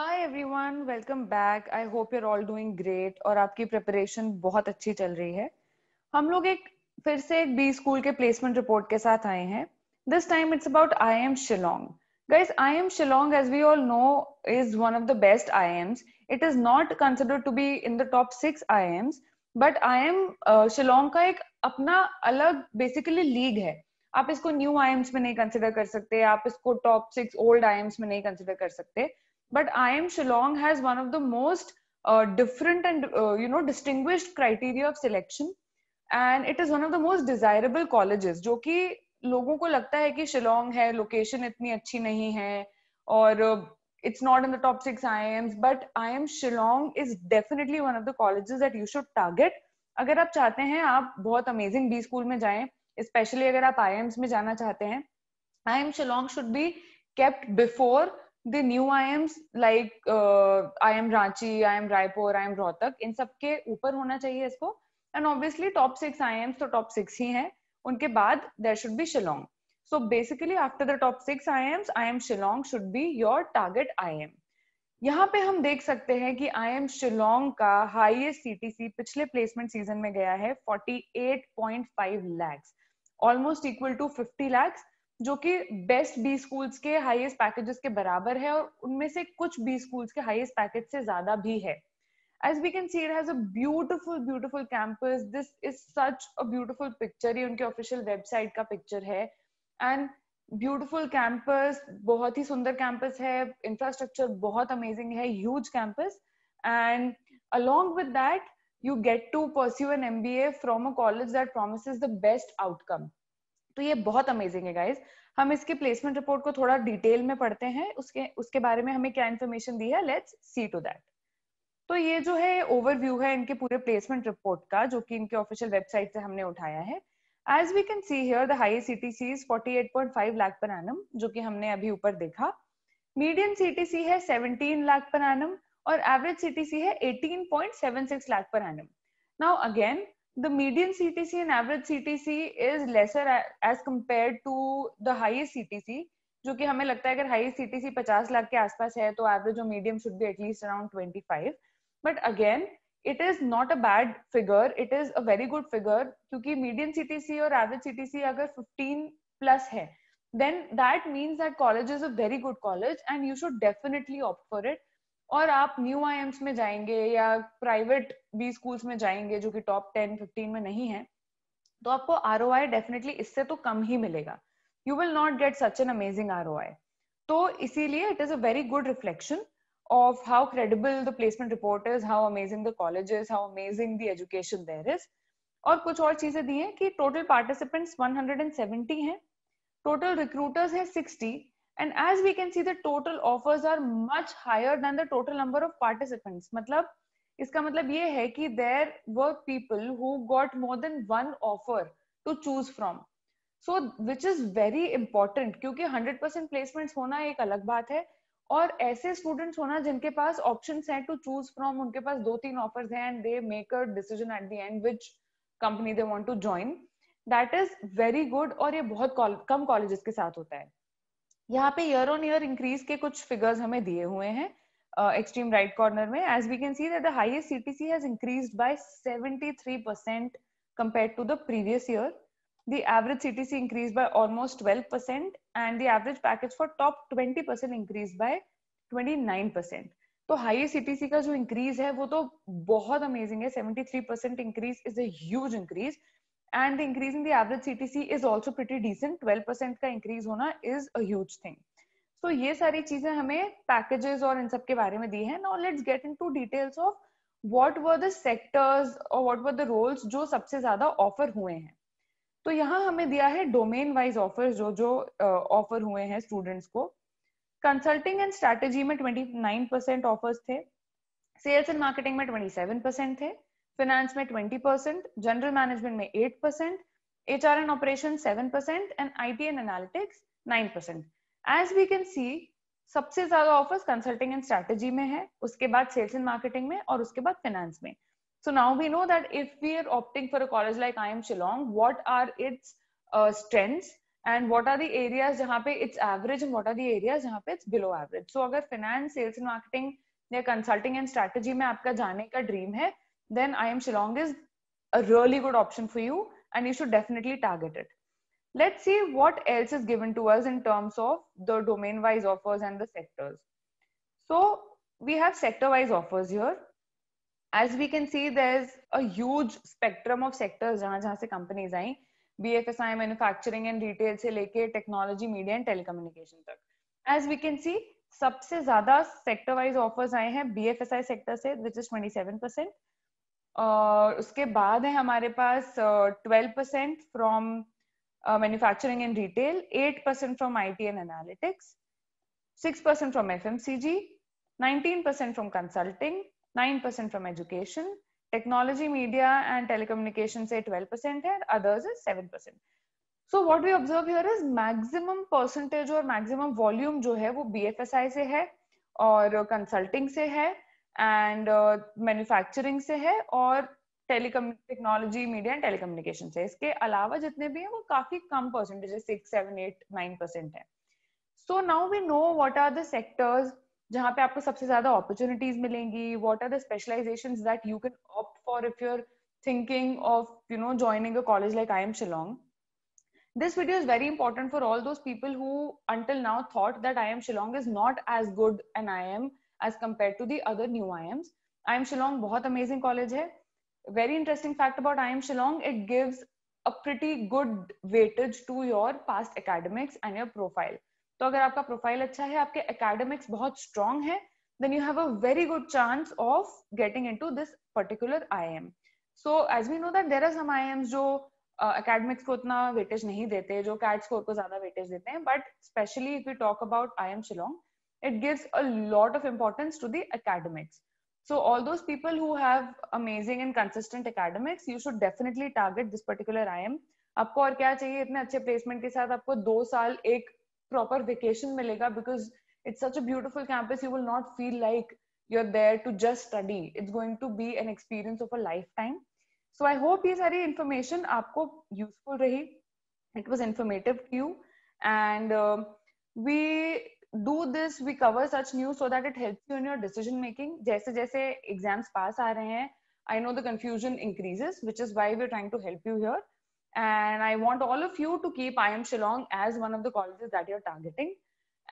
Hi everyone welcome back I hope you are all doing great और आपकी preparation बहुत अच्छी चल रही है हम लोग एक फिर से एक बी स्कूल के प्लेसमेंट रिपोर्ट के साथ आए हैं this time it's about I M Shillong I M Shillong as we all know is one of the best I ims it is not considered to be in the top six I Ms but I M Shillong का एक अपना अलग basically league है आप इसको new I Ms में नहीं consider कर सकते आप इसको top six old I Ms में नहीं कंसिडर कर सकते but IIM Shillong has one of the most uh, different and uh, you know distinguished criteria of selection and it is one of the most desirable colleges jo ki कि ko lagta hai ki shillong hai location itni achhi nahi hai aur uh, it's not in the top 6 IIMs but IIM Shillong is definitely one of the colleges that you should target agar aap chahte hain aap bahut amazing B school mein jaye especially agar aap IIMs में जाना चाहते हैं IIM Shillong should be kept before the new IIMs like uh, IIM Ranchi, IIM Raipur, IIM Rohtak इन सब के ऊपर होना चाहिए इसको and obviously top six IIMs तो टॉप सिक्स ही हैं उनके बाद there should be Shillong so basically after the top six IIMs IIM Shillong should be your target IIM यहाँ पे हम देख सकते हैं कि आई एम शिलोंग का हाईएस्ट सीटीसी पिछले प्लेसमेंट सीजन में गया है 48.5 lakh almost equal to 50 lakh जो कि बेस्ट बी स्कूल्स के हाईएस्ट पैकेजेस के बराबर है और उनमें से कुछ बी स्कूल्स के हाईएस्ट पैकेज से ज्यादा भी है as we can see it beautiful beautiful campus this is such a beautiful picture ये उनके ऑफिशियल वेबसाइट का पिक्चर है एंड ब्यूटिफुल कैंपस बहुत ही सुंदर कैंपस है इंफ्रास्ट्रक्चर बहुत अमेजिंग है huge campus and along with that you get to pursue an M B A from a college that promise the best outcome तो ये बहुत अमेजिंग है गाइज हम इसके प्लेसमेंट रिपोर्ट को थोड़ा डिटेल में पढ़ते हैं उसके उसके बारे में हमें क्या इन्फॉर्मेशन दी है लेट्स सी टू दैट तो ये जो है ओवरव्यू है इनके पूरे प्लेसमेंट रिपोर्ट का जो कि इनके ऑफिशियल वेबसाइट से हमने उठाया है as we can see here the highest C is forty eight point five lakh पर एनम जो कि हमने अभी ऊपर देखा मीडियम सी है सेवनटीन लाख पर एनम और एवरेज सी है eighteen point seven six lakh पर एनम now again the median CTC and average CTC is lesser as compared to the highest CTC jo ki hame lagta hai agar highest ctc 50 lakh ke aas pass hai to average or medium should be at least around 25 but again it is not a bad figure it is a very good figure kyunki median ctc और average ctc agar 15 plus hai then that means that college is a very good college and you should definitely opt for it और आप new आई में जाएंगे या private भी schools में जाएंगे जो कि टॉप टेन फिफ्टीन में नहीं है तो आपको आर ओ आई डेफिनेटली इससे तो कम ही मिलेगा you will not get such an amazing R O I तो इसीलिए it is a very good reflection of how credible the placement report is how amazing the college how amazing the education education is और कुछ और चीजें दी हैं कि total participants 170 हैं total recruiters हैं 60 and as we can see the total offers are much higher than the total number of participants मतलब इसका मतलब ये है कि there were people who got more than one offer to choose from so which is very important क्योंकि 100% placements होना एक अलग बात है और ऐसे स्टूडेंट्स होना जिनके पास ऑप्शन हैं टू चूज फ्रॉम उनके पास दो तीन ऑफर्स हैं and they make a decision at the end which company they want to join that is very good और ये बहुत कम कॉलेजेस के साथ होता है यहाँ पे ईयर ऑन ईयर इंक्रीज के कुछ फिगर्स हमें दिए हुए हैं एक्सट्रीम राइट कॉर्नर में as we can see that the highest CTC has increased by 73% compared to the previous year the average CTC increased by almost 12% and the average package for top 20% increased by 29% तो highest CTC का जो increase है वो तो बहुत amazing है 73 percent increase is a huge increase and the increase in the average CTC is also pretty decent. 12% का increase होना is a huge thing. So ये सारी चीजें हमें packages और इन सब के बारे में दी हैं. Now let's get into details of what were the sectors or what were the roles जो सबसे ज्यादा offer हुए हैं. तो यहाँ हमें दिया है domain wise offers जो जो uh, offer हुए हैं students को. Consulting and strategy में 29% offers थे. Sales and marketing में 27% थे. फाइनेंस में ट्वेंटी परसेंट जनरल मैनेजमेंट में eight percent H R and operation seven percent and I T and analytics nine percent as we can see सबसे ज्यादा offers consulting and strategy में है उसके बाद सेल्स एंड मार्केटिंग में और उसके बाद फाइनेंस में so now we know that if we are opting for a college like I M Shillong what are its strengths and what are the areas जहाँ पे its average and what are the areas जहाँ पे its below average so अगर finance sales and marketing या consulting and strategy में आपका जाने का ड्रीम है then IIM Shillong is a really good option for you and you should definitely target it. Let's see what else is given to us in terms of the domain wise offers and the sectors. So we have sector wise offers here. As we can see, there's a huge spectrum of sectors जहाँ जहाँ से companies I BFSI, manufacturing and retail से लेके technology, media and telecommunication तक. As we can see, सबसे ज्यादा sector wise offers आए हैं BFSI sector से which is 27%. और उसके बाद है हमारे पास twelve percent from manufacturing and retail eight percent from I T and analytics six percent from F M C G nineteen percent from consulting nine percent from education technology media and telecommunication से twelve percent है others is seven percent so what we observe your is maximum percentage और maximum volume जो है वो B F S I से है और consulting से है एंड मैन्युफैक्चरिंग uh, से है और telecom technology media and telecommunication से इसके अलावा जितने भी हैं वो काफी कम percentage six seven eight nine percent है so now we know what are the sectors जहाँ पे आपको सबसे ज्यादा अपॉर्चुनिटीज मिलेंगी what are the specialization that you can opt for if your thinking of you know joining college like I M Shillong Shillong. This video is very important for all those people who until now thought that I am Shillong is not as good an IIM as compare to the other new I Ms I M Shillong बहुत amazing college है very interesting fact about I M Shillong it gives a pretty good weightage to your past academics and your profile तो अगर आपका profile अच्छा है आपके academics बहुत strong है then you have a very good chance of getting in to this particular I M so as we know that there are some I Ms जो academics uh, को उतना वेटेज नहीं देते जो कैट्स को ज्यादा वेटेज देते हैं but specially if you talk about I M Shillong it gives a lot of importance to the academics so all those people who have amazing and consistent academics you should definitely target this particular im आपको और क्या चाहिए इतने अच्छे placement के साथ आपको दो साल एक प्रॉपर वेकेशन मिलेगा because it's such a beautiful campus you will not feel like you are there to just study it's going to be an experience of a life time so I hope ये सारी information आपको useful रही it was informative to you and we do this we cover such news so that it help you in your decision making जैसे जैसे exams पास आ रहे हैं I know the confusion increases which is why we are trying to help you here and i want all of you to keep i am shillong as one of the colleges that you're targeting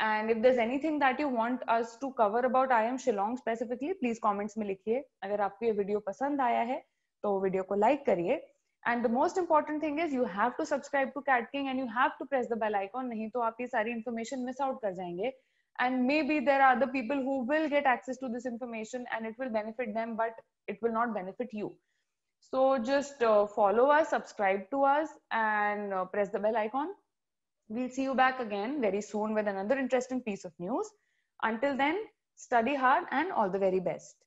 and if there's anything that you want us to cover about i am shillong specifically please comments में लिखिए अगर आपको ये video पसंद आया है तो video को लाइक करिए And the most important thing is, you have to subscribe to cat king and you have to press the bell icon नहीं तो आप ये सारी information miss out कर जाएंगे and maybe there are the people who will get access to this information and it will benefit them but it will not benefit you so just uh, follow us subscribe to us and uh, press the bell icon we'll see you back again very soon with another interesting piece of news until then study hard and all the very best